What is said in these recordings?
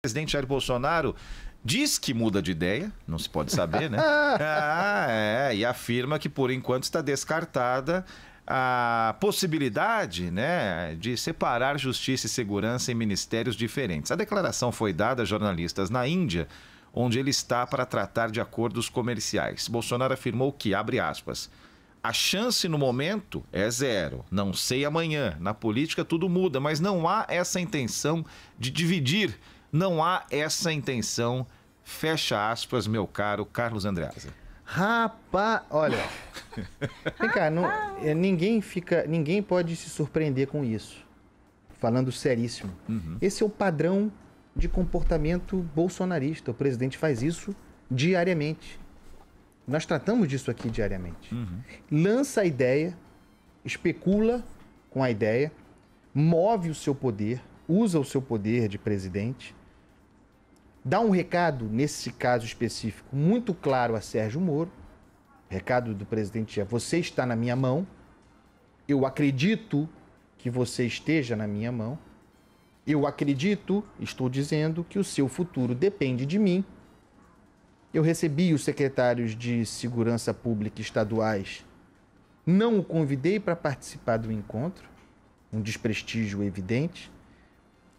presidente Jair Bolsonaro diz que muda de ideia, não se pode saber, né? ah, é, e afirma que por enquanto está descartada a possibilidade né, de separar justiça e segurança em ministérios diferentes. A declaração foi dada a jornalistas na Índia, onde ele está para tratar de acordos comerciais. Bolsonaro afirmou que, abre aspas, a chance no momento é zero. Não sei amanhã. Na política tudo muda, mas não há essa intenção de dividir não há essa intenção, fecha aspas, meu caro Carlos Andreasa. Rapaz, olha. Vem cá, não, é, ninguém, fica, ninguém pode se surpreender com isso. Falando seríssimo. Uhum. Esse é o padrão de comportamento bolsonarista. O presidente faz isso diariamente. Nós tratamos disso aqui diariamente. Uhum. Lança a ideia, especula com a ideia, move o seu poder, usa o seu poder de presidente dá um recado, nesse caso específico, muito claro a Sérgio Moro. Recado do presidente é: você está na minha mão, eu acredito que você esteja na minha mão, eu acredito, estou dizendo, que o seu futuro depende de mim. Eu recebi os secretários de Segurança Pública estaduais, não o convidei para participar do encontro, um desprestígio evidente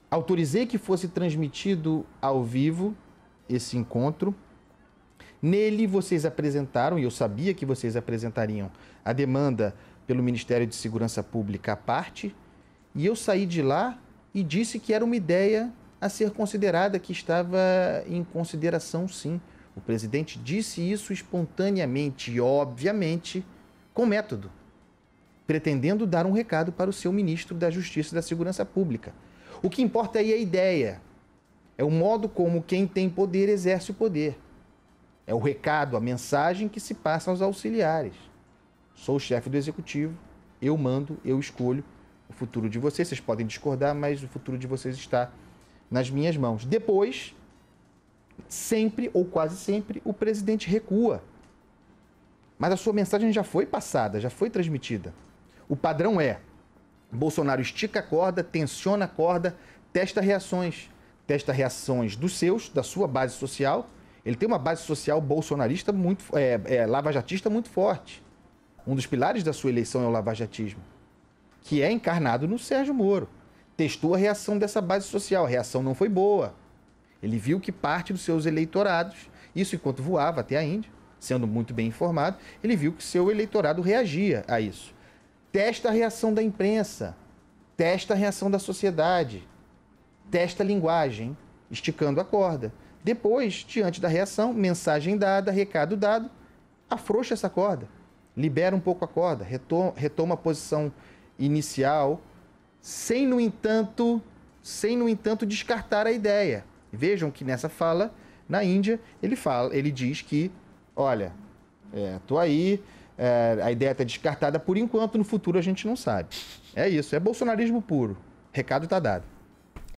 autorizei que fosse transmitido ao vivo esse encontro. Nele vocês apresentaram, e eu sabia que vocês apresentariam, a demanda pelo Ministério de Segurança Pública à parte, e eu saí de lá e disse que era uma ideia a ser considerada, que estava em consideração sim. O presidente disse isso espontaneamente e, obviamente, com método, pretendendo dar um recado para o seu ministro da Justiça e da Segurança Pública. O que importa aí é a ideia. É o modo como quem tem poder exerce o poder. É o recado, a mensagem que se passa aos auxiliares. Sou o chefe do executivo, eu mando, eu escolho o futuro de vocês. Vocês podem discordar, mas o futuro de vocês está nas minhas mãos. Depois, sempre ou quase sempre, o presidente recua. Mas a sua mensagem já foi passada, já foi transmitida. O padrão é: Bolsonaro estica a corda, tensiona a corda, testa reações. Testa reações dos seus, da sua base social. Ele tem uma base social bolsonarista muito. É, é, lavajatista muito forte. Um dos pilares da sua eleição é o lavajatismo, que é encarnado no Sérgio Moro. Testou a reação dessa base social. A reação não foi boa. Ele viu que parte dos seus eleitorados, isso enquanto voava até a Índia, sendo muito bem informado, ele viu que seu eleitorado reagia a isso. Testa a reação da imprensa, testa a reação da sociedade, testa a linguagem, esticando a corda. Depois, diante da reação, mensagem dada, recado dado, afrouxa essa corda, libera um pouco a corda, retoma, a posição inicial, sem no entanto, sem no entanto descartar a ideia. Vejam que nessa fala na Índia ele fala, ele diz que, olha, é, tô aí, é, a ideia está descartada por enquanto, no futuro a gente não sabe. É isso, é bolsonarismo puro. Recado está dado.